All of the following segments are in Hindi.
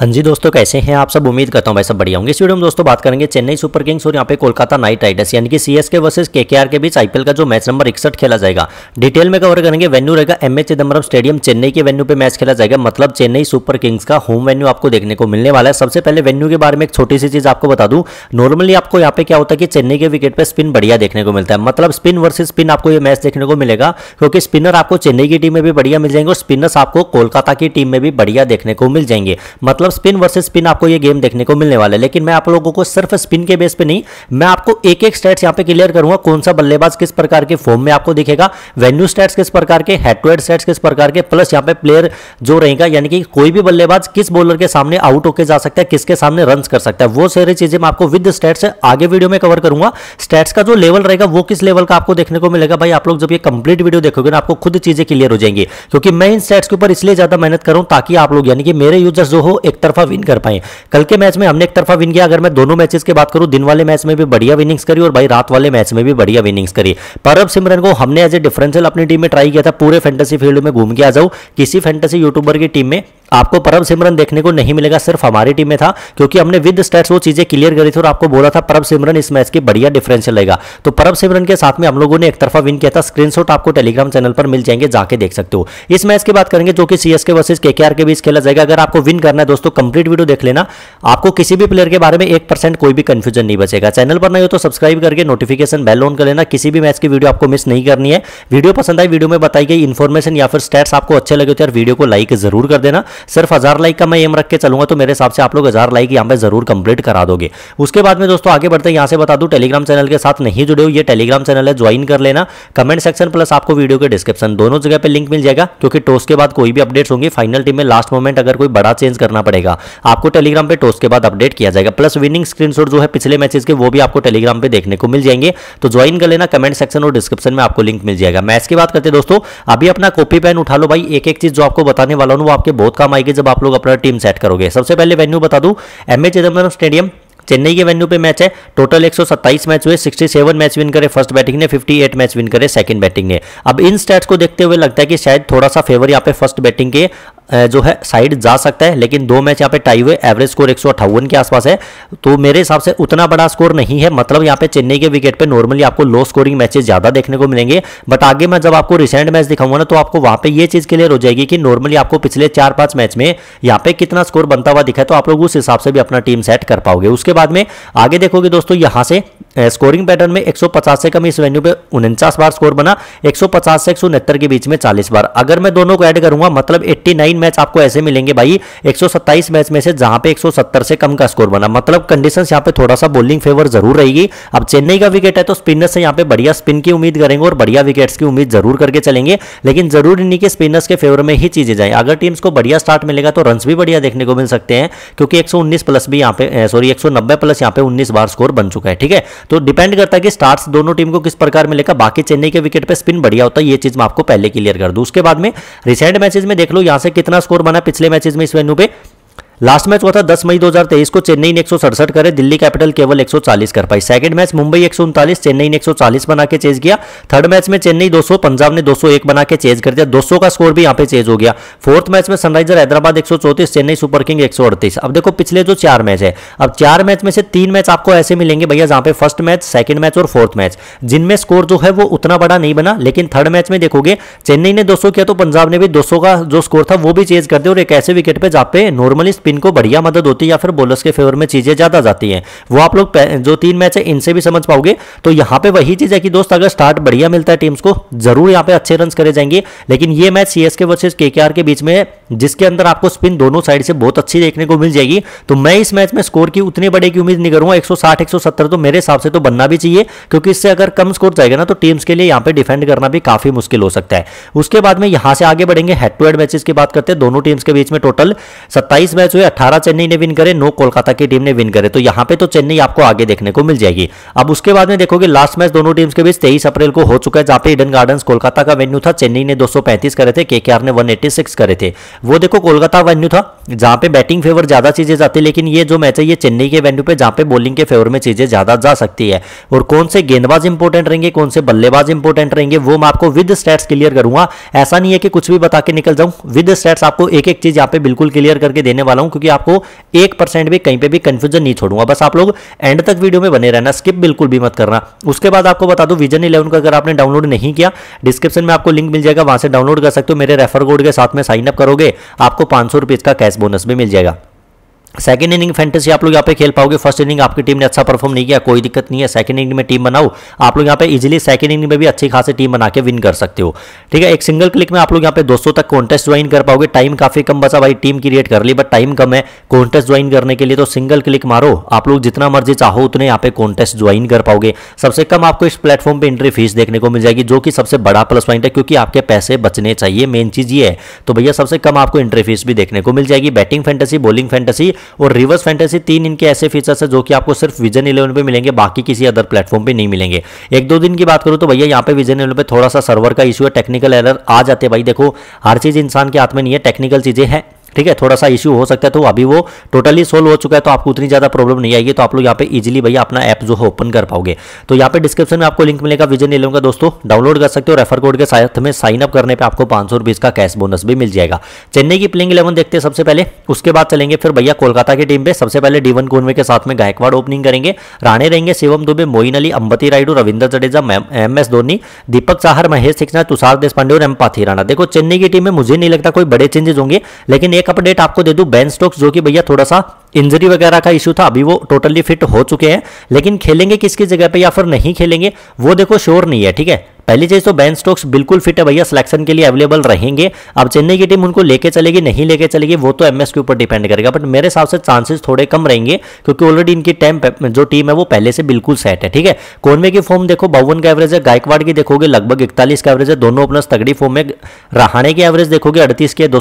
हाँ जी दोस्तों कैसे हैं आप सब उम्मीद करता हूं भाई सब बढ़िया होंगे इस वीडियो में दोस्तों बात करेंगे चेन्नई सुपर किंग्स और यहाँ पे कोलकाता नाइट राइडर्स यानी कि सीएसके वर्सेस केकेआर के बीच आईपीएल का जो मैच नंबर इकसठ खेला जाएगा डिटेल में कवर करेंगे वेन्यू रहेगा M A Chidambaram stadium Chennai के वेन्यू पे मैच खेला जाएगा मतलब चेन्नई सुपर किंग्स का होम वेन्यू आपको देखने को मिलने वाला है सबसे पहले वेन्यू के बारे में एक छोटी सी चीज आपको बता दू नॉर्मली आपको यहाँ पे क्या होता है कि चेन्नई के विकेट पर स्पिन बढ़िया देखने को मिलता है मतलब स्पिन वर्सेज स्पिन आपको ये मैच देखने को मिलेगा क्योंकि स्पिनर आपको चेन्नई की टीम में भी बढ़िया मिल जाएंगे और स्पिनर्स आपको कोलकाता की टीम में भी बढ़िया देखने को मिल जाएंगे मतलब मतलब स्पिन वर्सेस स्पिन आपको ये गेम देखने को मिलने वाला है लेकिन मैं आप लोगों को सिर्फ स्पिन के बेस पे नहीं मैं आपको एक एक स्टेट्स यहाँ पे क्लियर करूंगा कौन सा बल्लेबाज किस प्रकार के फॉर्म में आपको दिखेगा वेन्यू स्टेट्स किस प्रकार के हेड टू हेड स्टेट्स किस प्रकार के प्लस यहाँ पे प्लेयर जो रहेगा यानी कि कोई भी बल्लेबाज किस बॉलर के सामने आउट होकर जा सकता है किसके सामने रन कर सकता है वो सारी चीजें मैं आपको विद स्टेट्स आगे वीडियो में कवर करूंगा स्टेट्स का जो लेवल रहेगा वो किस लेवल का आपको देखने को मिलेगा भाई आप लोग जब ये कंप्लीट वीडियो देखोगे ना आपको खुद चीजें क्लियर हो जाएंगी क्योंकि मैं इन स्टेट्स के ऊपर इसलिए ज्यादा मेहनत करूं ताकि आप लोग यानी कि मेरे यूजर्स जो हो एक तरफा विन कर पाए कल के मैच में हमने एक तरफा विन किया अगर मैं दोनों मैचेस की बात करूं दिन वाले मैच में भी बढ़िया विनिंग्स करी और भाई रात वाले मैच में भी बढ़िया विनिंग्स करी परब सिमरन को हमने एज ए डिफरेंशियल अपनी टीम में ट्राई किया था पूरे फैंटेसी फील्ड में घूम के आ जाऊं किसी फैंटेसी यूट्यूबर की टीम में आपको परब सिमरन देखने को नहीं मिलेगा सिर्फ हमारी टीम में था क्योंकि हमने विद स्टेट्स वो चीजें क्लियर करी थी और आपको बोला था परब सिमरन इस मैच की बढ़िया डिफरेंशियल रहेगा तो परब सिमरन के साथ में हम लोगों ने एक तरफा विन किया था स्क्रीनशॉट आपको टेलीग्राम चैनल पर मिल जाएंगे जाके देख सकते हो इस मैच की बात करेंगे जो कि सीएसके वर्सेज केकेआर के बीच खेला जाएगा अगर आपको विन करना है दोस्तों दोस्तों कंप्लीट वीडियो देख लेना आपको किसी भी प्लेयर के बारे में एक परसेंट कोई भी कंफ्यूजन नहीं बचेगा चैनल पर नहीं हो तो सब्सक्राइब करके नोटिफिकेशन बेल ऑन कर लेना किसी भी मैच की वीडियो आपको मिस नहीं करनी है वीडियो पसंद आई वीडियो में बताई गई इन्फॉर्मेशन या फिर स्टेट्स आपको अच्छे लगे तो यार वीडियो को लाइक जरूर कर देना सिर्फ हजार लाइक का मैं एम रख के चलूंगा तो मेरे हिसाब से आप लोग हजार लाइक यहाँ पर जरूर कंप्लीट करा दोगे उसके बाद में दोस्तों आगे बढ़ते यहां यहाँ से बता दू टेलीग्राम चैनल के साथ नहीं जुड़े हो ये टेलीग्राम चैनल है ज्वाइन कर लेना कमेंट सेक्शन प्लस आपको वीडियो के डिस्क्रिप्शन दोनों जगह पर लिंक मिल जाएगा क्योंकि टॉस के बाद कोई भी अपडेट्स होंगे फाइनल टीम में लास्ट मोमेंट अगर कोई बड़ा चेंज करना पड़ेगा आपको टेलीग्राम पे टोस्ट के बाद अपडेट किया जाएगा प्लस विनिंग स्क्रीनशॉट जो है पिछले मैचेस के वो भी आपको टेलीग्राम पे देखने को मिल जाएंगे तो ज्वाइन कर लेना कमेंट सेक्शन और डिस्क्रिप्शन में आपको लिंक मिल जाएगा मैच की बात करते दोस्तों अभी अपना कॉपी पेन उठा लो भाई एक एक चीज जो आपको बताने वाला हूँ वो आपके बहुत काम आएगी जब आप लोग अपना टीम सेट करोगे सबसे पहले वेन्यू बता दू M A Chidambaram stadium Chennai के वेन्यू पे मैच है टोटल एक मैच हुए 67 मैच विन करे फर्स्ट बैटिंग ने 58 मैच विन करे सेकंड बैटिंग ने अब इन स्टैट्स को देखते हुए लगता है कि शायद थोड़ा सा फेवर यहाँ पे फर्स्ट बैटिंग के जो है साइड जा सकता है लेकिन दो मैच यहाँ पे टाई हुए एवरेज स्कोर एक के आसपास है तो मेरे हिसाब से उतना बड़ा स्कोर नहीं है मतलब यहाँ पे चेन्नई के विकेट पे नॉर्मली आपको लो स्कोरिंग मैचेस ज्यादा देखने को मिलेंगे बट आगे मैं जब आपको रिसेंट मैच दिखाऊंगा ना तो आपको वहां पे ये चीज क्लियर हो जाएगी कि नॉर्मली आपको पिछले चार पांच मैच में यहाँ पे कितना स्कोर बनता हुआ दिखा तो आप लोग उस हिसाब से भी अपना टीम सेट कर पाओगे उसके बाद में आगे देखोगे दोस्तों यहां से स्कोरिंग पैटर्न में 150 से कम इस वेन्यू पे उनचास बार स्कोर बना 150 से एक के बीच में 40 बार अगर मैं दोनों को ऐड करूंगा मतलब 89 मैच आपको ऐसे मिलेंगे भाई 127 मैच में से जहां पे 170 से कम का स्कोर बना मतलब कंडीशन यहाँ पे थोड़ा सा बॉलिंग फेवर जरूर रहेगी अब चेन्नई का विकेट है तो स्पिनर्स से यहाँ पे बढ़िया स्पिन की उम्मीद करेंगे और बढ़िया विकेट्स की उम्मीद जरूर करके चलेंगे लेकिन जरूरी नहीं कि स्पिनर्स के फेवर में ही चीजें जाएं अगर टीम्स को बढ़िया स्टार्ट मिलेगा तो रन भी बढ़िया देखने को मिल सकते हैं क्योंकि एक प्लस भी यहाँ पे सॉरी एक प्लस यहाँ पे उन्नीस बार स्कोर बन चुका है ठीक है तो डिपेंड करता है कि स्टार्स दोनों टीम को किस प्रकार मिलेगा बाकी चेन्नई के विकेट पर स्पिन बढ़िया होता है यह चीज मैं आपको पहले क्लियर कर दू उसके बाद में रिसेंट मैचेज में देख लो यहां से कितना स्कोर बना पिछले मैचेज में इस वेन्यू पर लास्ट मैच हुआ था 10 मई 2023 को चेन्नई ने एक करे दिल्ली कैपिटल केवल 140 कर पाई सेकंड मैच मुंबई एक चेन्नई ने 140 बना के चेज किया थर्ड मैच में चेन्नई 200 पंजाब ने 201 बना के चेज कर दिया 200 का स्कोर भी यहाँ पे चेज हो गया फोर्थ मैच में सनराइजर हैदराबाद एक चेन्नई सुपर किंग एक अब देखो पिछले जो चार मैच है अब चार मैच में से तीन मैच आपको ऐसे मिलेंगे भैया जहां पे फर्स्ट मैच सेकंड मैच और फोर्थ मैच जिनमें स्कोर जो है वो उतना बड़ा नहीं बना लेकिन थर्ड मैच में देखोगे चेन्नई ने सौ किया तो पंजाब ने भी सौ का जो स्कोर था वो भी चेज कर दिया और एक ऐसे विकेट पर जहाँ पे नॉर्मली स्पिन को बढ़िया मदद होती है या फिर बॉलर्स के फेवर में चीजें ज्यादा जाती हैं वो आप लोग जो तीन मैच है इनसे भी समझ पाओगे तो यहां पे वही चीज है कि दोस्त अगर स्टार्ट बढ़िया मिलता है टीम्स को जरूर यहां पे अच्छे रन करे जाएंगे लेकिन ये मैच सीएसके वर्सेज केकेआर के बीच में जिसके अंदर आपको स्पिन दोनों साइड से बहुत अच्छी देखने को मिल जाएगी तो मैं इस मैच में स्कोर की उतनी बड़े की उम्मीद नहीं करूंगा एक सौ तो मेरे हिसाब से तो बनना भी चाहिए क्योंकि इससे अगर कम स्कोर जाएगा ना तो टीम्स के लिए यहां पे डिफेंड करना भी काफी मुश्किल हो सकता है उसके बाद में यहां से आगे बढ़ेंगे हेड टू हेड मैचेस की बात करते हैं दोनों टीम्स के बीच में टोटल सत्ताईस मैच हुए चेन्नई ने विन करे नौ कोलकाता की टीम ने विन करे तो यहाँ पे तो चेन्नई आपको आगे देखने को मिल जाएगी अब उसके बाद में देखोगे लास्ट मैच दोनों टीम्स के बीच तेईस अप्रैल को हो चुका है जहाँ पे ईडन गार्डन कोलकाता का वेन्यू था चेन्नई ने दो करे थे के ने वन करे थे वो देखो कोलकाता वेन्यू था जहाँ पे बैटिंग फेवर ज्यादा चीजें जाती लेकिन ये जो मैच है ये चेन्नई के वेन्यू पे जहाँ पे बॉलिंग के फेवर में चीजें ज्यादा जा सकती है और कौन से गेंदबाज इंपोर्टेंट रहेंगे कौन से बल्लेबाज इंपोर्टेंट रहेंगे वो मैं आपको विद स्टेट्स क्लियर करूंगा ऐसा नहीं है कि कुछ भी बता के निकल जाऊं विद स्टेट्स आपको एक एक चीज यहाँ पे बिल्कुल क्लियर करके देने वाला हूं हूं क्योंकि आपको एक परसेंट भी कहीं पे भी कंफ्यूजन नहीं छोड़ूंगा बस आप लोग एंड तक वीडियो में बने रहना स्किप बिल्कुल भी मत करना उसके बाद आपको बता दो विजन इलेवन का अगर आपने डाउनलोड नहीं किया डिस्क्रिप्शन में आपको लिंक मिल जाएगा वहां से डाउनलोड कर सकते हो मेरे रेफर कोड के साथ में साइन अप करोगे आपको पांच सौ का कैश बोनस भी मिल जाएगा सेकेंड इनिंग फैंटेसी आप लोग यहाँ पे खेल पाओगे फर्स्ट इनिंग आपकी टीम ने अच्छा परफॉर्म नहीं किया कोई दिक्कत नहीं है सेकंड इनिंग में टीम बनाओ आप लोग यहाँ पे इजीली सेकंड इनिंग में भी अच्छी खासी टीम बना के विन कर सकते हो ठीक है एक सिंगल क्लिक में आप लोग यहाँ पे दोस्तों तक कॉन्टेस्ट ज्वाइन कर पाओगे टाइम काफी कम बचा भाई टीम क्रिएट कर ली बट टाइम कम है कॉन्टेस्ट ज्वाइन करने के लिए तो सिंगल क्लिक मारो आप लोग जितना मर्जी चाहो उतने यहाँ पे कॉन्टेस्ट ज्वाइन कर पाओगे सबसे कम आपको इस प्लेटफॉर्म पर एंट्री फीस देखने को मिल जाएगी जो कि सबसे बड़ा प्लस पॉइंट है क्योंकि आपके पैसे बचने चाहिए मेन चीज ये है तो भैया सबसे कम आपको एंट्री फीस भी देखने को मिल जाएगी बैटिंग फैंटेसी बॉलिंग फैंटेसी और रिवर्स फैंटेसी तीन इनके ऐसे फीचर्स है जो कि आपको सिर्फ विजन इलेवन पे मिलेंगे बाकी किसी अदर प्लेटफॉर्म पे नहीं मिलेंगे एक दो दिन की बात करूँ तो भैया यहाँ पे विजन इलेवन पे थोड़ा सा सर्वर का इशू है टेक्निकल एरर आ जाते भाई देखो हर चीज इंसान के हाथ में नहीं है टेक्निकल चीजें हैं ठीक है थोड़ा सा इश्यू हो सकता है तो अभी वो टोटली सोल्व हो चुका है तो आपको उतनी ज़्यादा प्रॉब्लम नहीं आएगी तो आप लोग यहाँ पे इजीली भैया अपना ऐप जो है ओपन कर पाओगे तो यहाँ पे डिस्क्रिप्शन में आपको लिंक मिलेगा विजन नीलम का दोस्तों डाउनलोड कर सकते हो रेफर कोड के साथ में साइन अप करने पर आपको पांच सौ का कैश बोनस भी मिल जाएगा चेन्नई की प्लेंग इलेवन देखते हैं सबसे पहले उसके बाद चलेंगे फिर भैया कोलकाता की टीम पे सबसे पहले डीवन कोनवे के साथ में गायकवाड़ ओपनिंग करेंगे राणे रहेंगे Shivam Dube Moeen Ali Ambati Rayudu Ravindra Jadeja M S Dhoni Deepak Chahar Mahesh Theekshana Tushar Deshpande और एम पाथी राणा देखो चेन्नई की टीम में मुझे नहीं लगता कोई बड़े चेंजेस होंगे लेकिन एक अपडेट आपको दे दू बैन स्टोक्स जो कि भैया थोड़ा सा इंजरी वगैरह का इशू था अभी वो टोटली फिट हो चुके हैं लेकिन खेलेंगे किसकी जगह पे या फिर नहीं खेलेंगे वो देखो श्योर नहीं है ठीक है पहली चीज तो बैन स्टोक्स बिल्कुल फिट है भैया सिलेक्शन के लिए अवेलेबल रहेंगे अब चेन्नई की टीम उनको लेके चलेगी नहीं लेके चलेगी वो तो एमएस के ऊपर डिपेंड करेगा बट मेरे हिसाब से चांसेस थोड़े कम रहेंगे क्योंकि ऑलरेडी इनकी टेम जो टीम है वो पहले से बिल्कुल सेट है ठीक है कोनवे की फॉर्म देखो बावन का एवरेज है गायकवाड़ की देखोगे लगभग इकतालीस का एवरेज है दोनों अपना तगड़ी फॉर्म में रहाने की एवरेज देखोगे अड़तीस के दो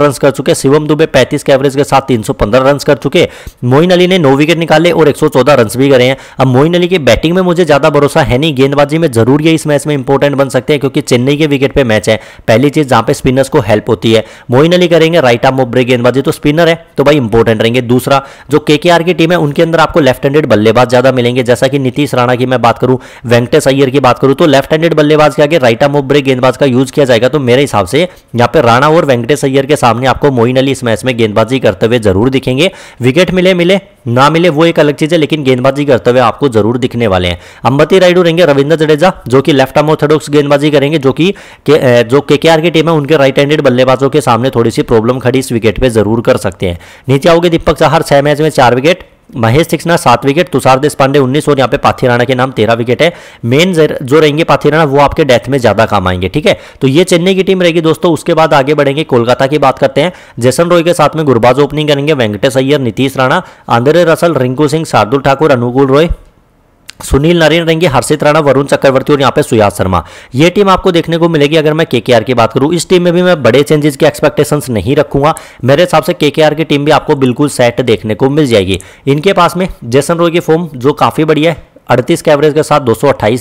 रन कर चुके शिवम दुबे पैंतीस के एवरेज के साथ तीन रन कर चुके मोइन अली ने नौ विकेट निकाले और एक रन भी करे हैं अब मोइन अली की बैटिंग में मुझे ज्यादा भरोसा है नहीं गेंदबाजी में जरूर है इस मैच में इंपॉर्टेंट बन सकते हैं क्योंकि चेन्नई के विकेट पे मैच है पहली चीज जहां पे स्पिनर्स को हेल्प होती है मोइन अली करेंगे राइट आर्म ऑफ ब्रेक गेंदबाजी तो स्पिनर है तो भाई इंपॉर्टेंट रहेंगे दूसरा जो के की टीम है उनके अंदर आपको लेफ्ट हैंडेड बल्लेबाज ज्यादा मिलेंगे जैसा कि नीतीश राणा की मैं बात करूं वेंकटेश अय्यर की बात करूं तो लेफ्ट हैंडेड बल्लेबाज के आगे राइट आर्म ऑफ ब्रेक गेंदबाज का यूज किया जाएगा तो मेरे हिसाब से यहाँ पे राणा और वेंकटेश अय्यर के सामने आपको मोइन अली इस मैच में गेंदबाजी करते हुए जरूर दिखेंगे विकेट मिले मिले ना मिले वो एक अलग चीज है लेकिन गेंदबाजी करते हुए आपको जरूर दिखने वाले हैं अंबती राइडू रहेंगे रविंद्र जडेजा जो कि लेफ्ट आर्म अनऑर्थोडॉक्स गेंदबाजी करेंगे जो कि के, जो के की टीम है उनके राइट हैंडेड बल्लेबाजों के सामने थोड़ी सी प्रॉब्लम खड़ी इस विकेट पर जरूर कर सकते हैं नीचे आओगे दीपक चाहर छह मैच में चार विकेट महेश सिक्सना सात विकेट तुषार देश पांडे उन्नीस और यहाँ पे पाथी राणा के नाम तेरह विकेट है मेन जो रहेंगे पाथी राणा वो आपके डेथ में ज्यादा काम आएंगे ठीक है तो ये चेन्नई की टीम रहेगी दोस्तों उसके बाद आगे बढ़ेंगे कोलकाता की बात करते हैं जैसन रॉय के साथ में गुरबाज ओपनिंग करेंगे वेंकटेश अय्यर नीतीश राणा आंध्रे रसल रिंकू सिंह शार्दुल ठाकुर अनुकूल रॉय सुनील नरेन रहेंगे हर्षित राणा वरुण चक्रवर्ती और यहाँ पे सुयाज शर्मा ये टीम आपको देखने को मिलेगी अगर मैं केकेआर की बात करूँ इस टीम में भी मैं बड़े चेंजेस की एक्सपेक्टेशंस नहीं रखूंगा मेरे हिसाब से केकेआर की टीम भी आपको बिल्कुल सेट देखने को मिल जाएगी इनके पास में जैसन रोय की फॉर्म जो काफ़ी बढ़िया है अड़तीस के एवरेज के साथ दो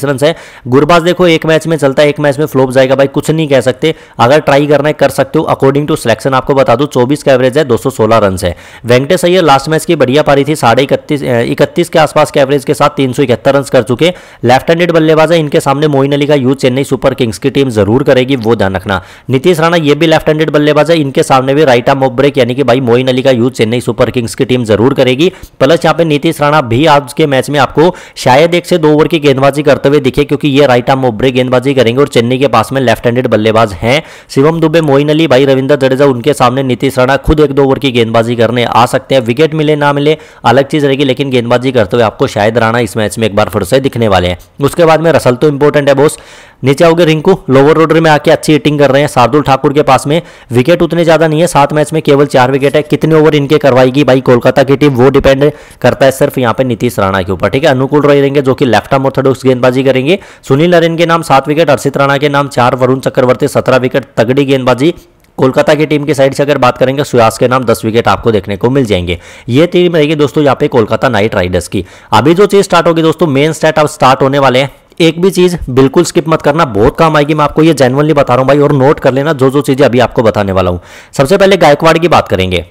रन है गुरबाज देखो एक मैच में चलता है एक मैच में फ्लोप जाएगा भाई कुछ नहीं कह सकते अगर ट्राई करना है कर सकते हो अकॉर्डिंग टू सिलेक्शन आपको बता दो चौबीस का एवरेज है दो रन है वेंकटेश अय्यर लास्ट मैच की बढ़िया पारी थी साढ़े इकतीस इकतीस के आसपास के एवरेज के साथ तीन रन कर चुके लेफ्ट हैंडेड बल्लेबाज है इनके सामने मोइन अली का यू चेन्नई सुपर किंग्स की टीम जरूर करेगी वो ध्यान रखना नीतीश राणा ये भी लेफ्ट हैंडेड बल्लेबाज है इनके सामने भी राइट आर्म ऑफ ब्रेक यानी कि भाई मोइन अली का यूज चेन्नई सुपर किंग्स की टीम जरूर करेगी प्लस यहां पे नीतीश राणा भी आज के मैच में आपको शायद शायद एक से दो ओवर की गेंदबाजी करते हुए दिखे क्योंकि ये राइट आर्म ओब्रे गेंदबाजी करेंगे और चेन्नई के पास में लेफ्ट हैंडेड बल्लेबाज हैं शिवम दुबे मोइन अली भाई रविंद्र जडेजा उनके सामने नीतीश राणा खुद एक दो ओवर की गेंदबाजी करने आ सकते हैं विकेट मिले ना मिले अलग चीज रहेगी लेकिन गेंदबाजी करते हुए आपको शायद राणा इस मैच में एक बार फिर से दिखने वाले हैं उसके बाद में रसल तो इंपॉर्टेंट है बोस नीचे आओगे रिंकू लोअर ऑर्डर में आके अच्छी हिटिंग कर रहे हैं शार्दुल ठाकुर के पास में विकेट उतने ज्यादा नहीं है सात मैच में केवल चार विकेट है कितने ओवर इनके करवाएगी भाई कोलकाता की टीम वो डिपेंड करता है सिर्फ यहाँ पे नीतीश राणा के ऊपर ठीक है अनुकूल रही करेंगे जो कि लेफ्ट आर्म ऑर्थोडॉक्स गेंदबाजी करेंगे सुनील नरेन के नाम सात विकेट हर्षित राणा के नाम चार वरुण चक्रवर्ती सत्रह विकेट तगड़ी गेंदबाजी कोलकाता की टीम की साइड से अगर बात करेंगे सुयास के नाम 10 विकेट आपको देखने को मिल जाएंगे ये टीम रहेगी दोस्तों यहाँ पे कोलकाता नाइट राइडर्स की अभी जो चीज स्टार्ट होगी दोस्तों मेन स्टेट अब स्टार्ट होने वाले हैं एक भी चीज बिल्कुल स्किप मत करना बहुत काम आएगी मैं आपको ये जेनवनली बता रहा हूँ भाई और नोट कर लेना जो जो चीजें अभी आपको बताने वाला हूँ सबसे पहले गायकवाड़ की बात करेंगे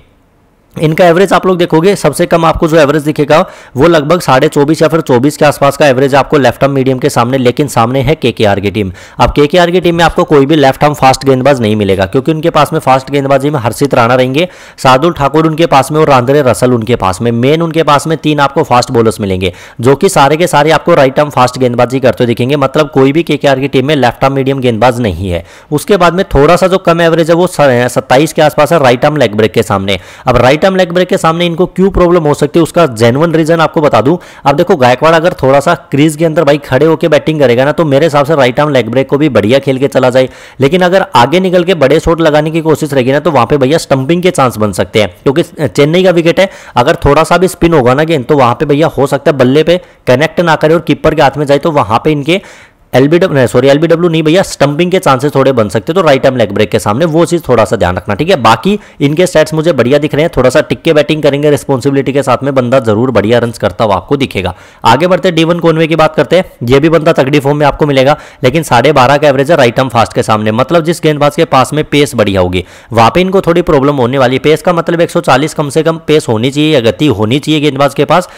इनका एवरेज आप लोग देखोगे सबसे कम आपको जो एवरेज दिखेगा वो लगभग साढ़े चौबीस या फिर चौबीस के आसपास का एवरेज आपको लेफ्ट आर्म मीडियम के सामने लेकिन सामने है के की टीम अब के की टीम में आपको कोई भी लेफ्ट आर्म फास्ट गेंदबाज नहीं मिलेगा क्योंकि उनके पास में फास्ट गेंदबाजी में हर्षित राणा रहेंगे शार्दुल ठाकुर उनके पास में और रांद्रे रसल उनके पास में मेन उनके पास में तीन आपको फास्ट बॉलर्स मिलेंगे जो कि सारे के सारे आपको राइट आर्म फास्ट गेंदबाजी करते दिखेंगे मतलब कोई भी के की टीम में लेफ्ट आर्म मीडियम गेंदबाज नहीं है उसके बाद में थोड़ा सा जो कम एवरेज है वो सत्ताईस के आसपास है राइट आर्म लेग ब्रेक के सामने अब राइट टर्म लेग ब्रेक के सामने इनको क्यों प्रॉब्लम हो सकती है उसका जेनवन रीजन आपको बता दूं अब देखो गायकवाड़ अगर थोड़ा सा क्रीज के अंदर भाई खड़े होकर बैटिंग करेगा ना तो मेरे हिसाब से राइट आर्म लेग ब्रेक को भी बढ़िया खेल के चला जाए लेकिन अगर आगे निकल के बड़े शॉट लगाने की कोशिश रहेगी ना तो वहां पर भैया स्टंपिंग के चांस बन सकते हैं क्योंकि चेन्नई का विकेट है अगर थोड़ा सा भी स्पिन होगा ना गेंद तो वहां पर भैया हो सकता है बल्ले पे कनेक्ट ना करे और कीपर के हाथ में जाए तो वहां पर इनके एलबीडब्ल्यू सॉरी एलबीडब्ल्यू नहीं भैया स्टंपिंग के चांसेस थोड़े बन सकते तो राइट आर्म लेग ब्रेक के सामने वो चीज थोड़ा सा ध्यान रखना ठीक है बाकी इनके स्टैट्स मुझे बढ़िया दिख रहे हैं थोड़ा सा टिक्के बैटिंग करेंगे रिस्पॉन्सिबिलिटी के साथ में बंदा जरूर बढ़िया रन करता हुआ आपको दिखेगा आगे बढ़ते डीवन कोनवे की बात करते हैं ये भी बंदा तगड़ी फॉर्म में आपको मिलेगा लेकिन साढ़े बारह का एवरेज है राइट आर्म फास्ट के सामने मतलब जिस गेंदबाज के पास में पेस बढ़िया होगी वहां पर इनको थोड़ी प्रॉब्लम होने वाली पेस का मतलब चालीस कम से कम पेस होनी चाहिए या गति होनी चाहिए गेंदबाज के पास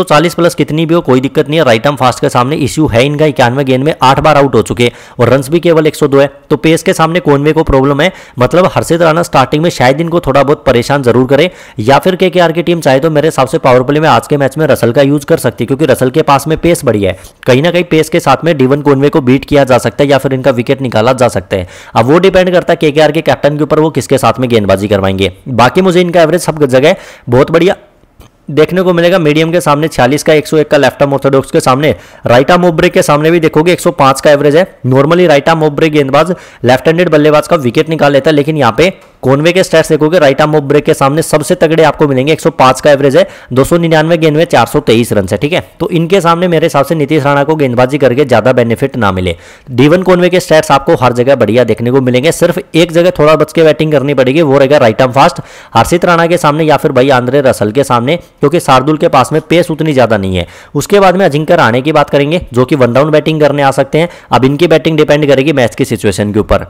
चालीस प्लस कितनी भी हो कोई दिक्कत नहीं है राइट आर्म फास्ट के सामने इश्यू है इनका इक्यानवे गेंद में आठ बार आउट हो चुके हैं और रन भी केवल एक है तो पेस के सामने कोनवे को प्रॉब्लम है मतलब हर्षित राणा स्टार्टिंग में शायद इनको थोड़ा बहुत परेशान जरूर करे या फिर के की टीम चाहे तो मेरे हिसाब से पावर प्ले में आज के मैच में रसल का यूज कर सकती है क्योंकि रसल के पास में पेस बढ़िया है कहीं ना कहीं पेस के साथ में डीवन कोनवे को बीट किया जा सकता है या फिर इनका विकेट निकाला जा सकता है अब वो डिपेंड करता है के के कैप्टन के ऊपर वो किसके साथ में गेंदबाजी करवाएंगे बाकी मुझे इनका एवरेज सब जगह बहुत बढ़िया देखने को मिलेगा मीडियम के सामने 46 का 101 का लेफ्ट आर्म ऑर्थोडॉक्स के सामने राइट आर्म ओब्रेक के सामने भी देखोगे 105 का एवरेज है नॉर्मली राइट आर्म ओब्रेक गेंदबाज लेफ्ट हैंडेड बल्लेबाज का विकेट निकाल लेता है लेकिन यहाँ पे कोनवे के स्टैट्स देखोगे राइट आर्म ओब्रेक के सामने सबसे तगड़े आपको मिलेंगे एक का एवरेज है दो सौ निन्यानवे गेंद में चार सौ तेईस रन है ठीक है तो इनके सामने मेरे हिसाब से नीतीश राणा को गेंदबाजी करके ज्यादा बेनिफिट ना मिले डीवन कोनवे के स्टैट्स आपको हर जगह बढ़िया देखने को मिलेंगे सिर्फ एक जगह थोड़ा बच के बैटिंग करनी पड़ेगी वो रहेगा right arm fast Harshit Rana के सामने या फिर भाई आंद्रे रसल के सामने क्योंकि शार्दुल के पास में पेस उतनी ज़्यादा नहीं है उसके बाद में अजिंक्य राणे की बात करेंगे जो कि वन डाउन बैटिंग करने आ सकते हैं अब इनकी बैटिंग डिपेंड करेगी मैच की सिचुएशन के ऊपर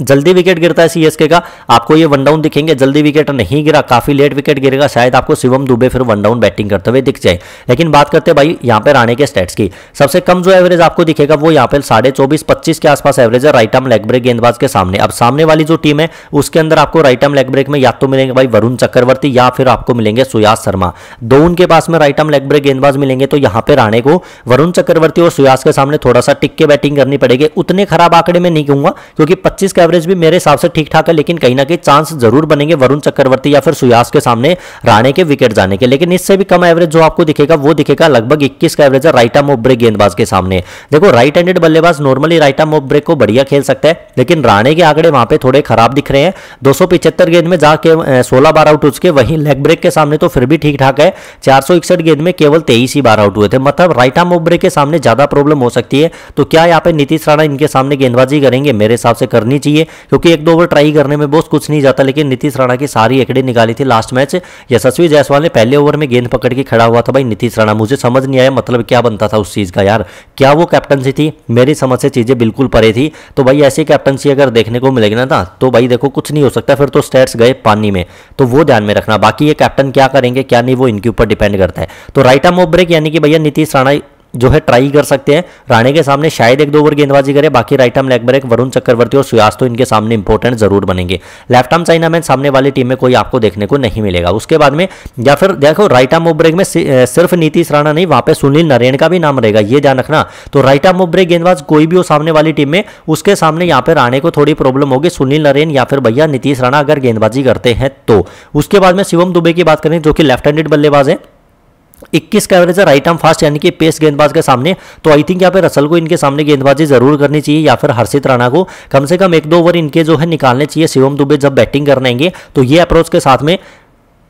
जल्दी विकेट गिरता है सीएसके का आपको ये वन डाउन दिखेंगे जल्दी विकेट नहीं गिरा काफी लेट विकेट गिरेगा शायद आपको शिवम दुबे फिर वन डाउन बैटिंग करते हुए दिख जाए लेकिन बात करते हैं भाई यहाँ पे राणे के स्टेट्स की सबसे कम जो एवरेज आपको दिखेगा वो यहाँ पे साढ़े चौबीस पच्चीस के आसपास एवरेज है राइट आर्म लेग ब्रेक गेंदबाज के सामने अब सामने वाली जो टीम है उसके अंदर आपको राइट आर्म लेग ब्रेक में या तो मिलेंगे भाई वरुण चक्रवर्ती या फिर आपको मिलेंगे सुयास शर्मा दो उनके पास में राइट आर्म लेग ब्रेक गेंदबाज मिलेंगे तो यहाँ पे राणे को वरुण चक्रवर्ती और सुयास के सामने थोड़ा सा टिक के बैटिंग करनी पड़ेगी उतने खराब आंकड़े में नहीं कहूंगा क्योंकि पच्चीस एवरेज भी मेरे हिसाब से ठीक ठाक है लेकिन कहीं ना कहीं चांस जरूर बनेंगे वरुण चक्रवर्ती या फिर सुयास के सामने राणे के विकेट जाने के लेकिन इससे भी कम एवरेज जो आपको दिखेगा वो दिखेगा लगभग इक्कीस का एवरेज है राइट आर्म ऑफ ब्रेक गेंदबाज के सामने देखो राइट हैंडेड बल्लेबाज normally right arm off break को बढ़िया खेल सकता है लेकिन राणे के आंकड़े वहां पर थोड़े खराब दिख रहे हैं दो गेंद में जाके सोलह बार आउट उसके वहीं लेग ब्रेक के सामने तो फिर भी ठीक ठाक है चार गेंद में केवल तेईस ही बार आउट हुए थे मतलब राइट आर्म ऑफ ब्रेक के सामने ज्यादा प्रॉब्लम हो सकती है तो क्या यहाँ पे नीतीश राणा इनके सामने गेंदबाजी करेंगे मेरे हिसाब से करनी चाहिए चाहिए क्योंकि एक दो ओवर ट्राई करने में बॉस कुछ नहीं जाता लेकिन नीतीश राणा की सारी एकड़े निकाली थी लास्ट मैच यशस्वी जायसवाल ने पहले ओवर में गेंद पकड़ के खड़ा हुआ था भाई नीतीश राणा मुझे समझ नहीं आया मतलब क्या बनता था उस चीज़ का यार क्या वो कैप्टनसी थी मेरी समझ से चीज़ें बिल्कुल परे थी तो भाई ऐसी कैप्टनसी अगर देखने को मिलेगी ना था तो भाई देखो कुछ नहीं हो सकता फिर तो स्टेट्स गए पानी में तो वो ध्यान में रखना बाकी ये कैप्टन क्या करेंगे क्या नहीं वो इनके ऊपर डिपेंड करता है तो राइट आम ऑफ ब्रेक यानी कि भैया नीतीश राणा जो है ट्राई कर सकते हैं राणे के सामने शायद एक दो ओवर गेंदबाजी करे बाकी right arm leg break Varun Chakravarthy और सुयास तो इनके सामने इंपॉर्टेंट जरूर बनेंगे लेफ्ट हम चाइना मैन सामने वाली टीम में कोई आपको देखने को नहीं मिलेगा उसके बाद में या फिर देखो राइट आर्म ऑफ ब्रेक में सिर्फ नीतीश राणा नहीं वहां पर सुनील नरेन का भी नाम रहेगा ये ध्यान रखना तो राइट आर्म ऑफ ब्रेक गेंदबाज कोई भी हो सामने वाली टीम में उसके सामने यहाँ पर राणे को थोड़ी प्रॉब्लम होगी सुनील नरेन या फिर भैया नीतीश राणा अगर गेंदबाजी करते हैं तो उसके बाद में शिवम दुबे की बात करें जो कि लेफ्ट हैंडेड बल्लेबाज है इक्कीस का एवरेज है राइट आर्म फास्ट यानी कि पेस गेंदबाज के सामने तो आई थिंक यहाँ पे रसल को इनके सामने गेंदबाजी जरूर करनी चाहिए या फिर हर्षित राणा को कम से कम एक दो ओवर इनके जो है निकालने चाहिए शिवम दुबे जब बैटिंग करनेंगे तो ये अप्रोच के साथ में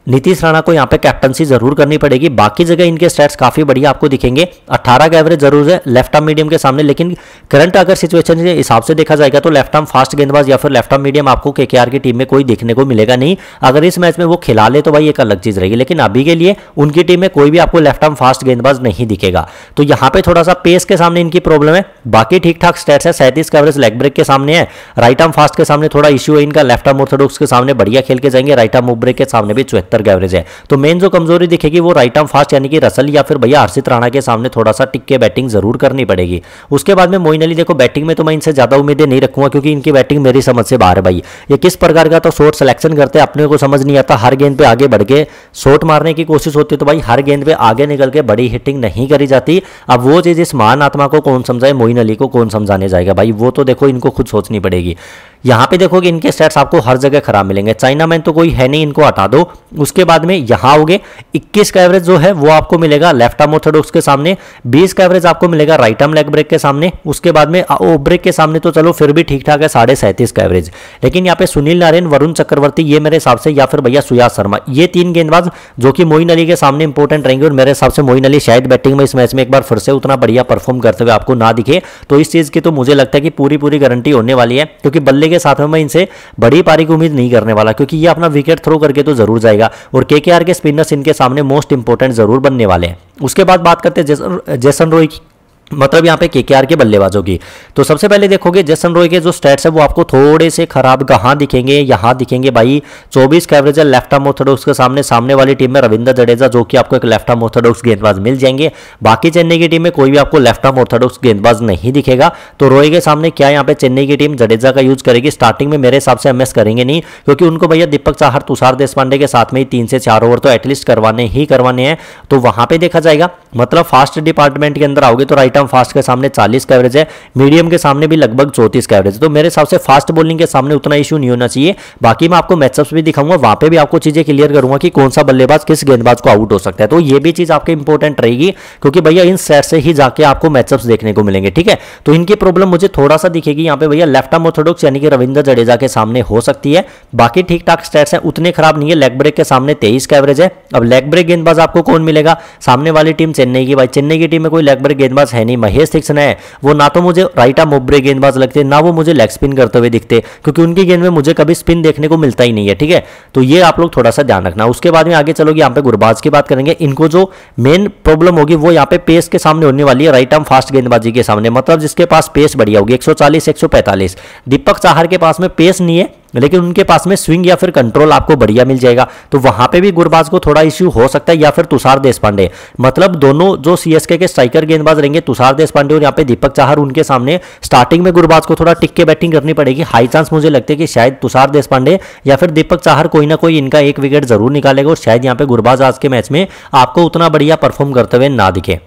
नीतीश राणा को यहाँ पे कैप्टनसी जरूर करनी पड़ेगी बाकी जगह इनके स्टैट्स काफी बढ़िया आपको दिखेंगे 18 का एवरेज जरूर है लेफ्ट आर्म मीडियम के सामने लेकिन करंट अगर सिचुएशन के हिसाब से देखा जाएगा तो लेफ्ट आर्म फास्ट गेंदबाज या फिर लेफ्ट आर्म मीडियम आपको के की टीम में कोई देखने को मिलेगा नहीं अगर इस मैच में वो खिला ले तो भाई एक अलग चीज रहेगी लेकिन अभी के लिए उनकी टीम में कोई भी आपको लेफ्ट आर्म फास्ट गेंदबाज नहीं दिखेगा तो यहाँ पे थोड़ा सा पेस के सामने इनकी प्रॉब्लम है बाकी ठीक ठाक स्टैट्स है सैंतीस का एवरेज लेग ब्रेक के सामने है राइट आर्म फास्ट के सामने थोड़ा इश्यू है इनका लेफ्ट आर्म ऑर्थोडॉक्स के सामने बढ़िया खेल के जाएंगे राइट आर्म ब्रेक के सामने भी चुहत्तर पचहत्तर का एवरेज है तो मेन जो कमजोरी दिखेगी वो राइट आर्म फास्ट यानी कि रसल या फिर भैया हर्षित राणा के सामने थोड़ा सा टिक के बैटिंग जरूर करनी पड़ेगी उसके बाद में मोइन अली देखो बैटिंग में तो मैं इनसे ज्यादा उम्मीदें नहीं रखूंगा क्योंकि इनकी बैटिंग मेरी समझ से बाहर है भाई ये किस प्रकार का तो शॉर्ट सिलेक्शन करते अपने को समझ नहीं आता हर गेंद पे आगे बढ़ के शॉर्ट मारने की कोशिश होती है तो भाई हर गेंद पे आगे निकल के बड़ी हिटिंग नहीं करी जाती अब वो चीज इस महान आत्मा को कौन समझाए मोइन अली को कौन समझाने जाएगा भाई वो तो देखो इनको खुद सोचनी पड़ेगी यहाँ पे देखोगे इनके स्टेट्स आपको हर जगह खराब मिलेंगे चाइना में तो कोई है नहीं इनको हटा दो उसके बाद में यहाँ आओगे 21 का एवरेज जो है वो आपको मिलेगा लेफ्ट आर्म ऑर्थोडॉक्स के सामने 20 का एवरेज आपको मिलेगा राइट आर्म लेग ब्रेक के सामने उसके बाद में ओब्रेक ब्रेक के सामने तो चलो फिर भी ठीक ठाक है साढ़े सैंतीस का एवरेज लेकिन यहाँ पे सुनील नारायण वरुण चक्रवर्ती ये मेरे हिसाब से या फिर भैया सुयास शर्मा ये तीन गेंदबाज जो कि मोइन अली के सामने इंपॉर्टेंट रहेंगे और मेरे हिसाब से मोइन अली शायद बैटिंग में इस मैच में एक बार फिर से उतना बढ़िया परफॉर्म करते हुए आपको ना दिखे तो इस चीज की तो मुझे लगता है कि पूरी पूरी गारंटी होने वाली है क्योंकि बल्ले के साथ में मैं इनसे बड़ी पारी की उम्मीद नहीं करने वाला क्योंकि ये अपना विकेट थ्रो करके तो जरूर जाएगा और के के स्पिनर्स इनके सामने मोस्ट इंपोर्टेंट जरूर बनने वाले हैं उसके बाद बात करते हैं जेसन रॉय की मतलब यहाँ पे के के आर के बल्लेबाजों की तो सबसे पहले देखोगे जसन रॉय के जो स्टैट्स है वो आपको थोड़े से खराब कहाँ दिखेंगे यहाँ दिखेंगे भाई 24 का एवरेज है लेफ्ट आर्म ऑर्थोडॉक्स के सामने सामने वाली टीम में रविंद्र जडेजा जो कि आपको एक लेफ्ट आर्म ऑर्थोडॉक्स गेंदबाज मिल जाएंगे बाकी चेन्नई की टीम में कोई भी आपको लेफ्ट आर्म ऑर्थोडॉक्स गेंदबाज नहीं दिखेगा तो रॉय के सामने क्या यहाँ पे चेन्नई की टीम जडेजा का यूज करेगी स्टार्टिंग में मेरे हिसाब से एमएस करेंगे नहीं क्योंकि उनको भैया दीपक चाहर तुषार देशपांडे के साथ में ही तीन से चार ओवर तो एटलीस्ट करवाने ही करवाने हैं तो वहां पर देखा जाएगा मतलब फास्ट डिपार्टमेंट के अंदर आओगे तो राइट एकदम फास्ट के सामने चालीस का एवरेज है मीडियम के सामने भी लगभग चौतीस का एवरेज है तो मेरे हिसाब से फास्ट बॉलिंग के सामने उतना इशू नहीं होना चाहिए बाकी मैं आपको मैचअप्स भी दिखाऊंगा वहां पर भी आपको चीजें क्लियर करूंगा कि कौन सा बल्लेबाज किस गेंदबाज को आउट हो सकता है तो ये भी चीज आपके इंपॉर्टेंट रहेगी क्योंकि भैया इन सेट से ही जाके आपको मैचअप देखने को मिलेंगे ठीक है तो इनकी प्रॉब्लम मुझे थोड़ा सा दिखेगी यहाँ पे भैया लेफ्ट आर्म ऑर्थोडॉक्स यानी कि रविंद्र जडेजा के सामने हो सकती है बाकी ठीक ठाक स्टेट्स हैं उतने खराब नहीं है लेग ब्रेक के सामने तेईस का एवरेज है अब लेग ब्रेक गेंदबाज आपको कौन मिलेगा सामने वाली टीम चेन्नई की भाई चेन्नई की टीम में कोई लेग ब्रेक गेंदबाज है नहीं यानी महेश दीक्षण है वो ना तो मुझे राइट आर्म ओब्रे गेंदबाज लगते ना वो मुझे लेग स्पिन करते हुए दिखते क्योंकि उनकी गेंद में मुझे कभी स्पिन देखने को मिलता ही नहीं है ठीक है तो ये आप लोग थोड़ा सा ध्यान रखना उसके बाद में आगे चलोगे यहाँ पे गुरबाज की बात करेंगे इनको जो मेन प्रॉब्लम होगी वो यहाँ पे पेस के सामने होने वाली है राइट आर्म फास्ट गेंदबाजी के सामने मतलब जिसके पास पेस बढ़िया होगी एक सौ दीपक चाहर के पास में पेस नहीं है लेकिन उनके पास में स्विंग या फिर कंट्रोल आपको बढ़िया मिल जाएगा तो वहां पे भी गुरबाज को थोड़ा इश्यू हो सकता है या फिर तुषार देशपांडे मतलब दोनों जो सीएसके के स्ट्राइकर गेंदबाज रहेंगे तुषार देशपांडे और यहाँ पे दीपक चाहर उनके सामने स्टार्टिंग में गुरबाज को थोड़ा टिक के बैटिंग करनी पड़ेगी हाई चांस मुझे लगते कि शायद तुषार देशपांडे या फिर दीपक चाहर कोई ना कोई इनका एक विकेट जरूर निकालेगा और शायद यहाँ पे गुरबाज आज के मैच में आपको उतना बढ़िया परफॉर्म करते हुए ना दिखे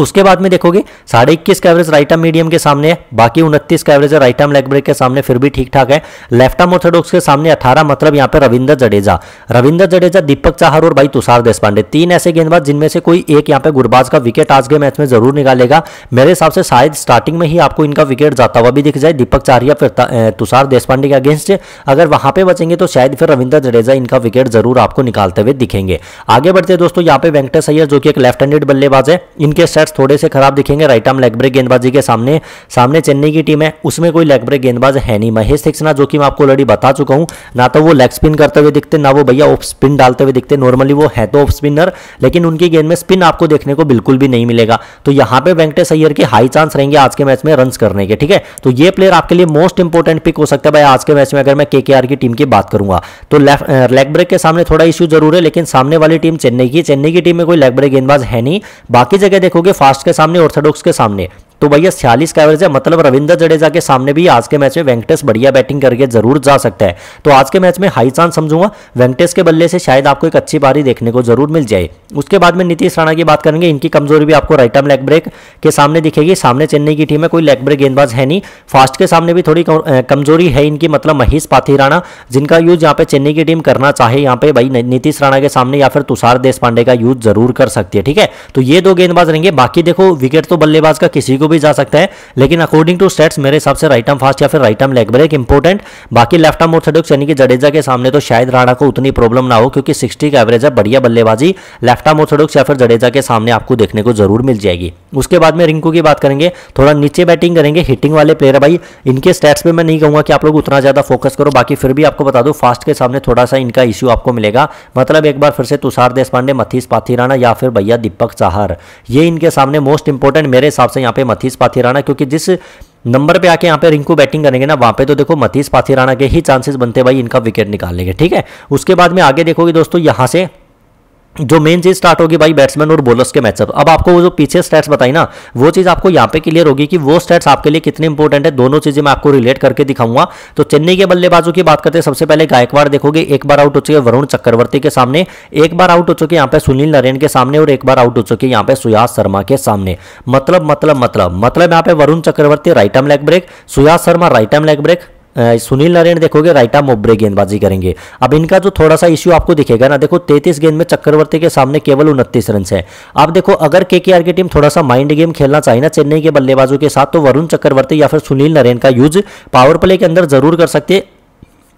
उसके बाद में देखोगे साढ़े इक्कीस का एवरेज राइट आर्म मीडियम के सामने है बाकी उनतीस का average right arm leg break के सामने फिर भी ठीक ठाक है लेफ्ट आर्म ऑर्थोडॉक्स के सामने अठारह मतलब यहाँ पे रविंदर जडेजा रविंदर जडेजा दीपक चाहर और भाई तुषार देशपांडे तीन ऐसे गेंदबाज जिनमें से कोई एक यहाँ पे गुरबाज का विकेट आज के मैच में जरूर निकालेगा मेरे हिसाब से शायद स्टार्टिंग में ही आपको इनका विकेट जाता हुआ भी दिख जाए दीपक चाहर या फिर तुषार देशपांडे के अगेंस्ट अगर वहां पर बचेंगे तो शायद फिर रविंदर जडेजा इनका विकेट जरूर आपको निकालते हुए दिखेंगे आगे बढ़ते दोस्तों यहाँ पे वेंकटेश अय्यर जो कि एक लेफ्ट हैंडेड बल्लेबाज है इनके सेट्स थोड़े से खराब दिखेंगे राइट आर्म लेग ब्रेक गेंदबाजी के सामने सामने चेन्नई की टीम है उसमें कोई लेग ब्रेक गेंदबाज है नहीं महेश सिक्सना जो कि मैं आपको ऑलरेडी बता चुका हूं ना तो वो लेग स्पिन करते हुए दिखते ना वो भैया ऑफ स्पिन डालते हुए दिखते नॉर्मली वो है तो ऑफ स्पिनर लेकिन उनकी गेंद में स्पिन आपको देखने को बिल्कुल भी नहीं मिलेगा तो यहां पर वेंकटेश अय्यर के हाई चांस रहेंगे आज के मैच में रन करने के ठीक है तो ये प्लेयर आपके लिए मोस्ट इंपॉर्टेंट पिक हो सकता है भाई आज के मैच में अगर मैं के की टीम की बात करूंगा तो लेग ब्रेक के सामने थोड़ा इश्यू जरूर है लेकिन सामने वाली टीम चेन्नई की चेन्नई की टीम में कोई लेग ब्रेक गेंदबाज है नहीं बाकी जगह देखोगे फास्ट के सामने ऑर्थोडॉक्स के सामने तो भैया छियालीस का एवरेज है मतलब रविंद्र जडेजा के सामने भी आज के मैच में वेंकटेश बढ़िया बैटिंग करके जरूर जा सकता है तो आज के मैच में हाई चांस समझूंगा वेंकटेश के बल्ले से शायद आपको एक अच्छी पारी देखने को जरूर मिल जाए उसके बाद में नीतीश राणा की बात करेंगे इनकी कमजोरी भी आपको राइट आर्म लेग ब्रेक के सामने दिखेगी सामने चेन्नई की टीम है कोई लेग ब्रेक गेंदबाज है नहीं फास्ट के सामने भी थोड़ी कमजोरी है इनकी मतलब महेश पाथी राणा जिनका यूज यहाँ पे चेन्नई की टीम करना चाहे यहाँ पे भाई नीतीश राणा के सामने या फिर तुषार देश का यूज जरूर कर सकती है ठीक है तो ये दो गेंदबाज रहेंगे बाकी देखो विकेट तो बल्लेबाज का किसी को भी जा सकते हैं लेकिन अकॉर्डिंग टू स्टेट्स मेरे हिसाब से राइट आर्म फास्ट या फिर right arm leg break important बाकी लेफ्ट आर्म ऑर्थोडॉक्स यानी कि जडेजा के सामने तो शायद राणा को उतनी प्रॉब्लम ना हो क्योंकि सिक्सटी का एवरेज है बढ़िया बल्लेबाजी लेफ्ट आर्म ऑर्थोडॉक्स या फिर जडेजा के सामने आपको देखने को जरूर मिल जाएगी उसके बाद में रिंकू की बात करेंगे थोड़ा नीचे बैटिंग करेंगे हिटिंग वाले प्लेयर भाई इनके स्टेट्स पे मैं नहीं कहूंगा कि आप लोग उतना ज़्यादा फोकस करो बाकी फिर भी आपको बता दो फास्ट के सामने थोड़ा सा इनका इश्यू आपको मिलेगा मतलब एक बार फिर से तुषार देश पांडे मथीस पाथी राणा या फिर भैया दीपक चाहर ये इनके सामने मोस्ट इंपोर्टेंट मेरे हिसाब से यहाँ पे मथीस पाथिराना क्योंकि जिस नंबर पे आके यहाँ पे रिंकू बैटिंग करेंगे ना वहाँ पे तो देखो मथीस पाथिराना के ही चांसेस बनते भाई इनका विकेट निकालने के ठीक है उसके बाद में आगे देखोगे दोस्तों यहाँ से जो मेन चीज स्टार्ट होगी भाई बैट्समैन और बॉलर्स के मैचअप अब आपको वो जो पीछे स्टेट्स बताई ना वो चीज आपको यहाँ पे क्लियर होगी कि वो स्टेट्स आपके लिए कितने इंपॉर्टेंट है दोनों चीजें मैं आपको रिलेट करके दिखाऊंगा तो चेन्नई के बल्लेबाजों की बात करते हैं सबसे पहले गायकवाड़ देखोगे एक बार आउट हो चुके वरुण चक्रवर्ती के सामने एक बार आउट हो चुके यहाँ पे सुनील नरेन के सामने और एक बार आउट हो चुके यहाँ पे सुयास शर्मा के सामने मतलब मतलब मतलब मतलब, मतलब यहाँ पे Varun Chakravarthy right arm leg break Suhas Sharma right arm leg break Sunil Narayan देखोगे राइट आर्म ओब्रे गेंदबाजी करेंगे अब इनका जो थोड़ा सा इश्यू आपको दिखेगा ना देखो तैतीस गेंद में चक्रवर्ती के सामने केवल उनतीस रन है अब देखो अगर के की टीम थोड़ा सा माइंड गेम खेलना चाहिए ना चेन्नई के बल्लेबाजों के साथ तो वरुण चक्रवर्ती या फिर सुनील नारायण का यूज पावर प्ले के अंदर जरूर कर सकते हैं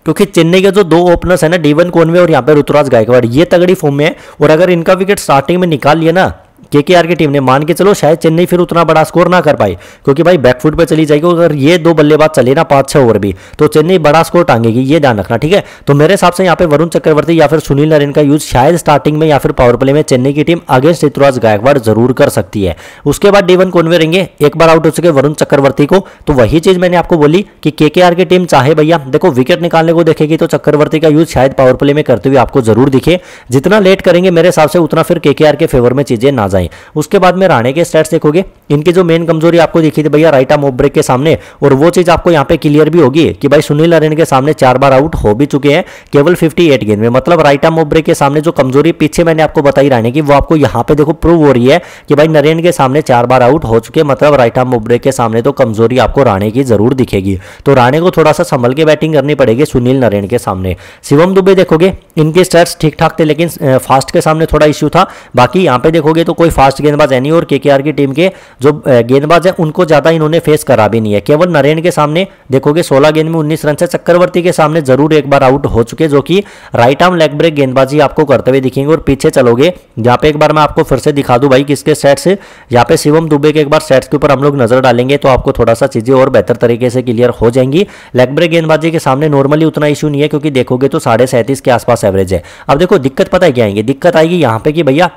क्योंकि चेन्नई के जो दो ओपनर्स हैं ना डीवन कोनवे और यहाँ पर ऋतुराज गायकवाड़ ये तगड़ी फॉर्म में है और अगर इनका विकेट स्टार्टिंग में निकाल लिया ना केकेआर की टीम ने मान के चलो शायद चेन्नई फिर उतना बड़ा स्कोर ना कर पाए क्योंकि भाई बैकफुट पर चली जाएगी अगर ये दो बल्लेबाज चले ना पांच छह ओवर भी तो चेन्नई बड़ा स्कोर टांगेगी ये ध्यान रखना ठीक है तो मेरे हिसाब से यहाँ पे वरुण चक्रवर्ती या फिर सुनील नरेन का यूज शायद स्टार्टिंग में या फिर पावर प्ले में चेन्नई की टीम अगेंस्ट ऋतुराज गायकवाड़ जरूर कर सकती है उसके बाद डेवन कोनवे रहेंगे एक बार आउट हो चुके वरुण चक्रवर्ती को तो वही चीज मैंने आपको बोली कि केकेआर की टीम चाहे भैया देखो विकेट निकालने को देखेगी तो चक्रवर्ती का यूज शायद पावर प्ले में करते हुए आपको जरूर दिखे जितना लेट करेंगे मेरे हिसाब से उतना फिर केकेआर के फेवर में चीजें ना जाए आई उसके बाद में राणे के स्टेट्स देखोगे इनकी जो मेन कमजोरी आपको दिखी थी भैया राइट आर्म ऑफ ब्रेक के सामने और वो चीज आपको यहाँ पे क्लियर भी होगी कि भाई सुनील नरेन के सामने चार बार आउट हो भी चुके हैं केवल फिफ्टी गेंद में मतलब राइट आर्म ऑफ ब्रेक के सामने जो कमजोरी पीछे मैंने आपको बताई राणे की वो आपको यहाँ पे देखो प्रूव हो रही है कि भाई नरेन के सामने चार बार आउट हो चुके मतलब राइट आर्म ऑफ ब्रेक के सामने तो कमजोरी आपको राणे की जरूर दिखेगी तो राणे को थोड़ा सा संभल के बैटिंग करनी पड़ेगी सुनील नरेन के सामने शिवम दुबे देखोगे इनके स्टेट्स ठीक ठाक थे लेकिन फास्ट के सामने थोड़ा इश्यू था बाकी यहाँ पे देखोगे तो कोई फास्ट गेंदबाज है नहीं और के की टीम के जो गेंदबाज है उनको ज्यादा इन्होंने फेस करा भी नहीं है केवल नरेन के सामने देखोगे सोलह गेंद में उन्नीस रन से चक्रवर्ती के सामने जरूर एक बार आउट हो चुके जो कि राइट आर्म लेग ब्रेक गेंदबाजी आपको करते हुए दिखेंगे और पीछे चलोगे यहाँ पे एक बार मैं आपको फिर से दिखा दूं भाई किसके सेट्स यहाँ पे शिवम दुबे के एक बार सेट्स के ऊपर हम लोग नजर डालेंगे तो आपको थोड़ा सा चीजें और बेहतर तरीके से क्लियर हो जाएंगी लेग ब्रेक गेंदबाजी के सामने नॉर्मली उतना इशू नहीं है क्योंकि देखोगे तो साढ़े के आसपास एवरेज है अब देखो दिक्कत पता है क्या आएंगे दिक्कत आएगी यहाँ पे कि भैया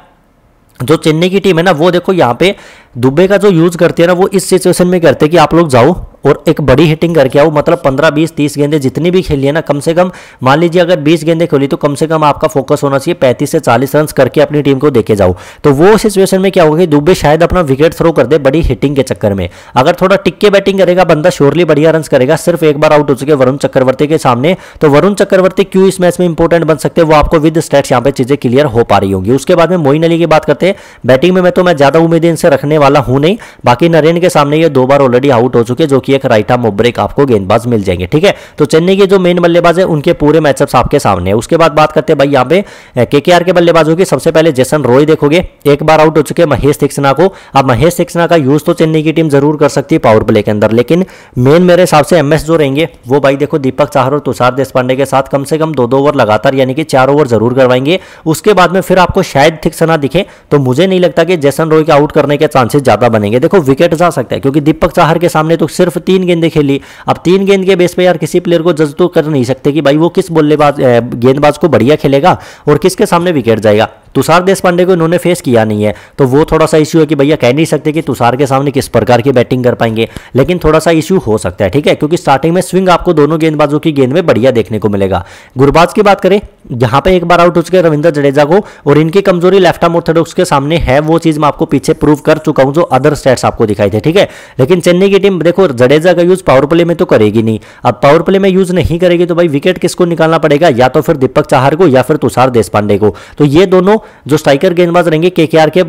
जो चेन्नई की टीम है ना वो देखो यहाँ पे दुबे का जो यूज करते हैं ना वो इस सिचुएशन में करते हैं कि आप लोग जाओ और एक बड़ी हिटिंग करके आओ मतलब 15 20 30 गेंदे जितनी भी खेली है ना कम से कम मान लीजिए अगर 20 गेंदे खोली तो कम से कम आपका फोकस होना चाहिए 35 से 40 रन करके अपनी टीम को देके जाओ तो वो सिचुएशन में क्या होगा कि दुबे शायद अपना विकेट थ्रो कर दे बड़ी हिटिंग के चक्कर में अगर थोड़ा टिक्के बैटिंग करेगा बंदा श्योरली बढ़िया रन करेगा सिर्फ एक बार आउट हो चुके वरुण चक्रवर्ती के सामने तो वरुण चक्रवर्ती क्यों इस मैच में इंपॉर्टेंट बन सकते हैं वो आपको विद स्टेट्स यहाँ पे चीजें क्लियर हो पा रही होंगी उसके बाद में मोइन अली की बात करते हैं बैटिंग में मैं तो मैं ज्यादा उम्मीदें इनसे रखने वाला वाला हूं नहीं बाकी नरेन के सामने ये दो बार ऑलरेडी आउट हो चुके जो कि एक राइट आर्म ब्रेक आपको गेंदबाज मिल जाएंगे ठीक है तो चेन्नई के जो मेन बल्लेबाज है उनके पूरे मैचअप्स आपके सामने उसके बाद बात करते हैं भाई यहाँ पे केकेआर के बल्लेबाजों की सबसे पहले जैसन रॉय देखोगे एक बार आउट हो चुके महेश सिक्सना को अब महेश सिक्सना का यूज तो चेन्नई की टीम जरूर कर सकती है पावर प्ले के अंदर लेकिन मेन मेरे हिसाब से एमएस जो रहेंगे वो भाई देखो दीपक चाहर और तुषार देशपांडे के साथ कम से कम दो दो ओवर लगातार यानी कि चार ओवर जरूर करवाएंगे उसके बाद में फिर आपको शायद थिक्सना दिखे तो मुझे नहीं लगता कि जैसन रॉय के आउट करने के चांस चांसेस ज़्यादा बनेंगे देखो विकेट जा सकता है क्योंकि दीपक चाहर के सामने तो सिर्फ तीन गेंदे खेली अब तीन गेंद के बेस पर यार किसी प्लेयर को जज तो कर नहीं सकते कि भाई वो किस बल्लेबाज गेंदबाज को बढ़िया खेलेगा और किसके सामने विकेट जाएगा तुषार पांडे को इन्होंने फेस किया नहीं है तो वो थोड़ा सा इश्यू है कि भैया कह नहीं सकते कि तुषार के सामने किस प्रकार की बैटिंग कर पाएंगे लेकिन थोड़ा सा इश्यू हो सकता है ठीक है क्योंकि स्टार्टिंग में स्विंग आपको दोनों गेंदबाजों की गेंद में बढ़िया देखने को मिलेगा गुरबाज की बात करें यहां पे एक बार आउट हो चुके रविंद्र जडेजा को और इनकी कमजोरी लेफ्ट आर्म ऑर्थोडॉक्स के सामने है वो चीज मैं आपको पीछे प्रूव कर चुका हूं जो अदर स्टेट्स आपको दिखाई थे ठीक है लेकिन चेन्नई की टीम देखो जडेजा का यूज पावर प्ले में तो करेगी नहीं अब पावर प्ले में यूज नहीं करेगी तो भाई विकेट किसको निकालना पड़ेगा या तो फिर दीपक चाहर को या फिर तुषार देश को तो ये दोनों जो स्ट्राइकर गेंदबाज रहेंगे के के के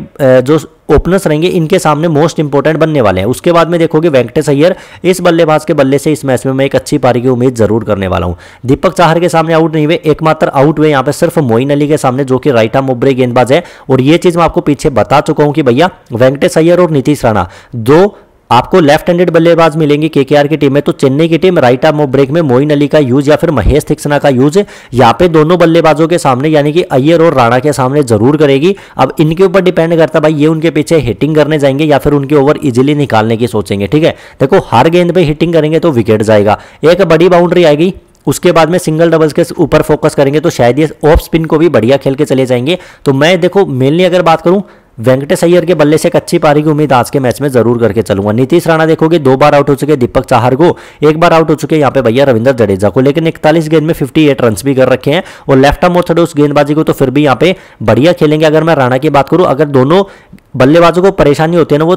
जो ओपनर्स रहेंगे इनके सामने मोस्ट इंपॉर्टेंट बनने वाले हैं उसके बाद में देखोगे वेंकटेश अय्यर इस बल्लेबाज के बल्ले से इस मैच में मैं एक अच्छी पारी की उम्मीद जरूर करने वाला हूं दीपक चाहर के सामने आउट नहीं हुए एकमात्र आउट हुए यहां पर सिर्फ मोइन अली के सामने जो कि राइट आर्म ओबरे गेंदबाज है और ये चीज मैं आपको पीछे बता चुका हूं कि भैया वेंकटेश अय्यर और नीतीश राणा दो आपको लेफ्ट हैंडेड बल्लेबाज मिलेंगे केकेआर की टीम में तो चेन्नई की टीम राइट आर्म ब्रेक में मोइन अली का यूज या फिर महेश थिक्सना का यूज यहाँ पे दोनों बल्लेबाजों के सामने यानी कि अय्यर और राणा के सामने जरूर करेगी अब इनके ऊपर डिपेंड करता भाई ये उनके पीछे हिटिंग करने जाएंगे या फिर उनके ओवर इजिली निकालने की सोचेंगे ठीक है देखो हर गेंद पर हिटिंग करेंगे तो विकेट जाएगा एक बड़ी बाउंड्री आएगी उसके बाद में सिंगल डबल्स के ऊपर फोकस करेंगे तो शायद ये ऑफ स्पिन को भी बढ़िया खेल के चले जाएंगे तो मैं देखो मेनली अगर बात करूं वेंकटेश अय्यर के बल्ले से एक अच्छी पारी की उम्मीद आज के मैच में जरूर करके चलूंगा नीतीश राणा देखोगे दो बार आउट हो चुके दीपक चाहर को एक बार आउट हो चुके यहाँ पे भैया रविंदर जडेजा को लेकिन इकतालीस गेंद में फिफ्टी एट रन भी कर रखे हैं और लेफ्ट आर्म उस गेंदबाजी को तो फिर भी यहाँ पे बढ़िया खेलेंगे अगर मैं राणा की बात करूँ अगर दोनों बल्लेबाजों को परेशानी होती है ना वो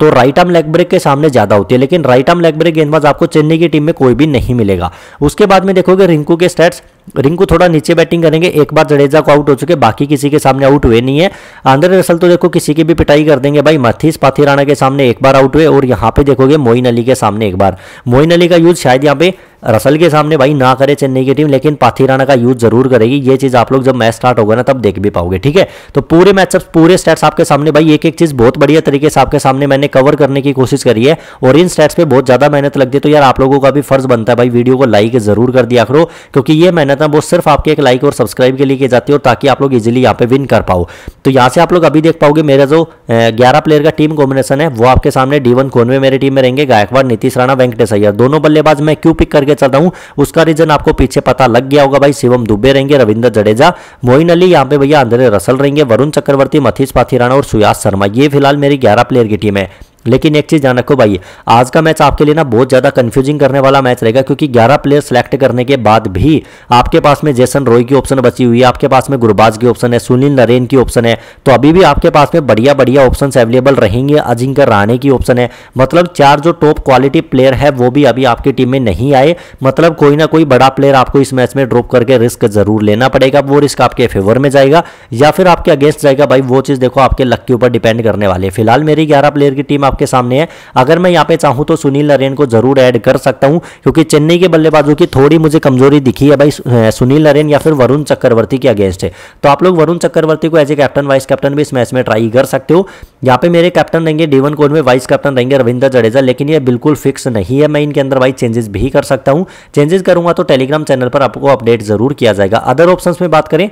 तो राइट आर्म लेग ब्रेक के सामने ज्यादा होती है लेकिन राइट आर्म लेग ब्रेक गेंदबाज आपको चेन्नई की टीम में कोई भी नहीं मिलेगा उसके बाद में देखोगे रिंकू के स्टेट्स रिंकू थोड़ा नीचे बैटिंग करेंगे एक बार जडेजा को आउट हो चुके बाकी किसी के सामने आउट हुए नहीं है आंध्र रसल तो देखो किसी की भी पिटाई कर देंगे भाई मथीस राणा के सामने एक बार आउट हुए और यहाँ पे देखोगे मोइन अली के सामने एक बार मोइन अली का यूज शायद यहाँ पे रसल के सामने भाई ना करे चेन्नई की टीम लेकिन पाथीराना का यूज जरूर करेगी ये चीज आप लोग जब मैच स्टार्ट होगा ना तब देख भी पाओगे ठीक है तो पूरे मैचअप पूरे स्टेट्स आपके सामने भाई एक एक चीज बहुत बढ़िया तरीके से आपके सामने मैंने कवर करने की कोशिश करी है और इन स्टेट्स पे बहुत ज्यादा मेहनत लगती है तो यार आप लोगों का भी फर्ज बनता है भाई वीडियो को लाइक जरूर कर दिया करो क्योंकि ये मेहनत है वो सिर्फ आपके एक लाइक और सब्सक्राइब के लिए की जाती है और ताकि आप लोग इजिली यहाँ पे विन कर पाओ तो यहाँ से आप लोग अभी देख पाओगे मेरा जो ग्यारह प्लेयर का टीम कॉम्बिनेशन है वो आपके सामने डी वन कोनवे मेरी टीम में रहेंगे गायकवाड़ नीतीश राणा वेंकटेश अय्यर दोनों बल्लेबाज मैं क्यों पिक करके करके चल रहा हूँ उसका रीजन आपको पीछे पता लग गया होगा भाई शिवम दुबे रहेंगे रविंद्र जडेजा मोइन अली यहाँ पे भैया अंदर रसल रहेंगे वरुण चक्रवर्ती मथीश राणा और सुयास शर्मा ये फिलहाल मेरी ग्यारह प्लेयर की टीम है लेकिन एक चीज़ ध्यान रखो भाई आज का मैच आपके लिए ना बहुत ज़्यादा कंफ्यूजिंग करने वाला मैच रहेगा क्योंकि 11 प्लेयर सेलेक्ट करने के बाद भी आपके पास में जैसन रॉय की ऑप्शन बची हुई है आपके पास में गुरबाज की ऑप्शन है सुनील नरेन की ऑप्शन है तो अभी भी आपके पास में बढ़िया बढ़िया ऑप्शन अवेलेबल रहेंगे अजिंक्य राणे की ऑप्शन है मतलब चार जो टॉप क्वालिटी प्लेयर है वो भी अभी आपकी टीम में नहीं आए मतलब कोई ना कोई बड़ा प्लेयर आपको इस मैच में ड्रॉप करके रिस्क जरूर लेना पड़ेगा वो रिस्क आपके फेवर में जाएगा या फिर आपके अगेंस्ट जाएगा भाई वो चीज़ देखो आपके लक के ऊपर डिपेंड करने वाले फिलहाल मेरी ग्यारह प्लेयर की टीम आप आपके सामने है अगर मैं यहाँ पे चाहूँ तो सुनील नरेन को जरूर ऐड कर सकता हूँ क्योंकि चेन्नई के बल्लेबाजों की थोड़ी मुझे कमजोरी दिखी है भाई सुनील नरेन या फिर वरुण चक्रवर्ती के अगेंस्ट है तो आप लोग वरुण चक्रवर्ती को as a captain vice captain भी इस मैच में ट्राई कर सकते हो यहाँ पे मेरे कैप्टन रहेंगे डीवन कोहन में वाइस कैप्टन रहेंगे रविंद्र जडेजा लेकिन ये बिल्कुल फिक्स नहीं है मैं इनके अंदर भाई चेंजेस भी कर सकता हूँ चेंजेस करूंगा तो टेलीग्राम चैनल पर आपको अपडेट जरूर किया जाएगा अदर ऑप्शन में बात करें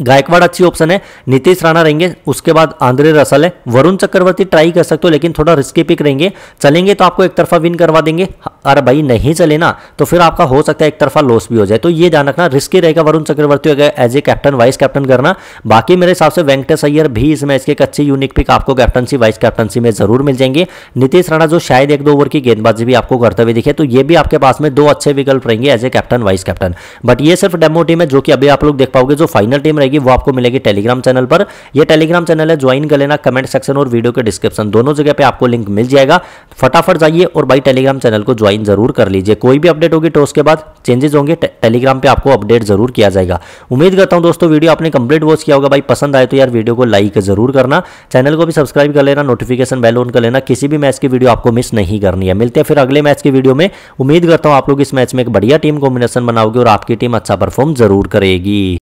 गायकवाड़ अच्छी ऑप्शन है नीतीश राणा रहेंगे उसके बाद आंद्रे रसल है वरुण चक्रवर्ती ट्राई कर सकते हो लेकिन थोड़ा रिस्की पिक रहेंगे चलेंगे तो आपको एक तरफा विन करवा देंगे अरे भाई नहीं चले ना तो फिर आपका हो सकता है एक तरफा लॉस भी हो जाए तो ये ध्यान रखना रिस्की रहेगा वरुण चक्रवर्ती अगर as a captain vice captain करना बाकी मेरे हिसाब से वेंकटेश अय्यर भी इस मैच के एक यूनिक पिक आपको कैप्टनसी वाइस कैप्टनसी में जरूर मिल जाएंगे नीतीश राणा जो शायद एक दो ओवर की गेंदबाजी भी आपको करते हुए दिखे तो ये भी आपके पास में दो अच्छे विकल्प रहेंगे as a captain vice captain but ये सिर्फ डेमो टीम है जो कि अभी आप लोग देख पाओगे जो फाइनल टीम रहेगी वो आपको मिलेगी टेलीग्राम चैनल पर यह टेलीग्राम चैनल है ज्वाइन कर लेना कमेंट सेक्शन और वीडियो के डिस्क्रिप्शन दोनों जगह पर आपको लिंक मिल जाएगा फटाफट जाइए और भाई टेलीग्राम चैनल को ज्वाइन ज्वाइन जरूर कर लीजिए कोई भी अपडेट होगी तो उसके बाद चेंजेस होंगे टेलीग्राम पे आपको अपडेट जरूर किया जाएगा उम्मीद करता हूँ दोस्तों वीडियो आपने कंप्लीट वॉच किया होगा भाई पसंद आए तो यार वीडियो को लाइक जरूर करना चैनल को भी सब्सक्राइब कर लेना नोटिफिकेशन बेल ऑन कर लेना किसी भी मैच की वीडियो आपको मिस नहीं करनी है मिलते हैं फिर अगले मैच की वीडियो में उम्मीद करता हूँ आप लोग इस मैच में एक बढ़िया टीम कॉम्बिनेशन बनाओगे और आपकी टीम अच्छा परफॉर्म जरूर करेगी